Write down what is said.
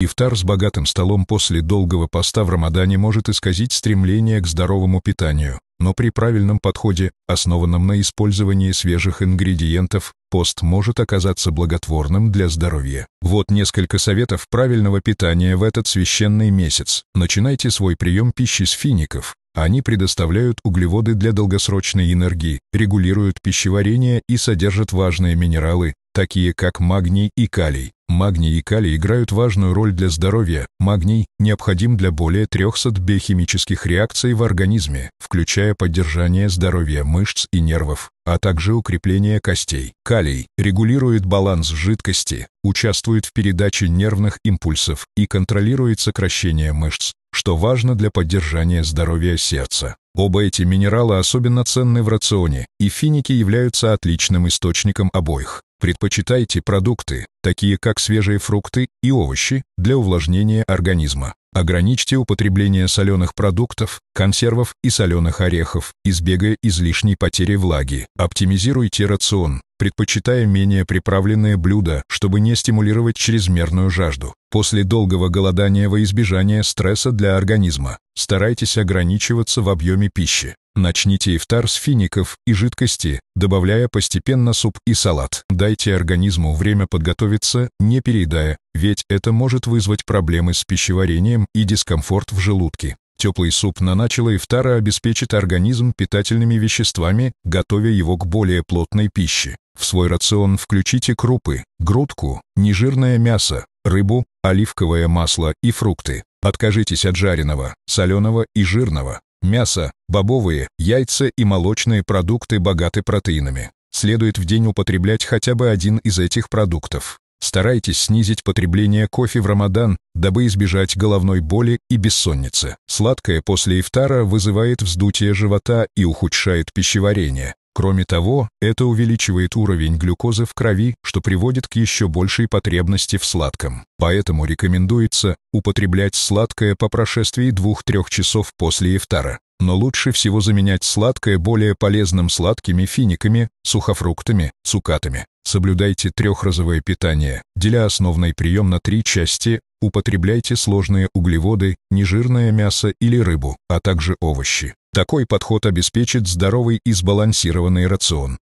Ифтар с богатым столом после долгого поста в Рамадане может исказить стремление к здоровому питанию, но при правильном подходе, основанном на использовании свежих ингредиентов, пост может оказаться благотворным для здоровья. Вот несколько советов правильного питания в этот священный месяц. Начинайте свой прием пищи с фиников. Они предоставляют углеводы для долгосрочной энергии, регулируют пищеварение и содержат важные минералы, такие как магний и калий. Магний и калий играют важную роль для здоровья. Магний необходим для более 300 биохимических реакций в организме, включая поддержание здоровья мышц и нервов, а также укрепление костей. Калий регулирует баланс жидкости, участвует в передаче нервных импульсов и контролирует сокращение мышц, что важно для поддержания здоровья сердца. Оба эти минерала особенно ценны в рационе, и финики являются отличным источником обоих. Предпочитайте продукты, такие как свежие фрукты и овощи, для увлажнения организма. Ограничьте употребление соленых продуктов, консервов и соленых орехов, избегая излишней потери влаги. Оптимизируйте рацион, предпочитая менее приправленные блюда, чтобы не стимулировать чрезмерную жажду. После долгого голодания во избежание стресса для организма старайтесь ограничиваться в объеме пищи. Начните ифтар с фиников и жидкости, добавляя постепенно суп и салат. Дайте организму время подготовиться, не переедая, ведь это может вызвать проблемы с пищеварением и дискомфорт в желудке. Теплый суп на начало ифтара обеспечит организм питательными веществами, готовя его к более плотной пище. В свой рацион включите крупы, грудку, нежирное мясо, рыбу, оливковое масло и фрукты. Откажитесь от жареного, соленого и жирного. Мясо, бобовые, яйца и молочные продукты богаты протеинами. Следует в день употреблять хотя бы один из этих продуктов. Старайтесь снизить потребление кофе в Рамадан, дабы избежать головной боли и бессонницы. Сладкое после ифтара вызывает вздутие живота и ухудшает пищеварение. Кроме того, это увеличивает уровень глюкозы в крови, что приводит к еще большей потребности в сладком. Поэтому рекомендуется употреблять сладкое по прошествии 2-3 часов после ифтара. Но лучше всего заменять сладкое более полезным сладкими финиками, сухофруктами, цукатами. Соблюдайте трехразовое питание, деля основной прием на три части, употребляйте сложные углеводы, нежирное мясо или рыбу, а также овощи. Такой подход обеспечит здоровый и сбалансированный рацион.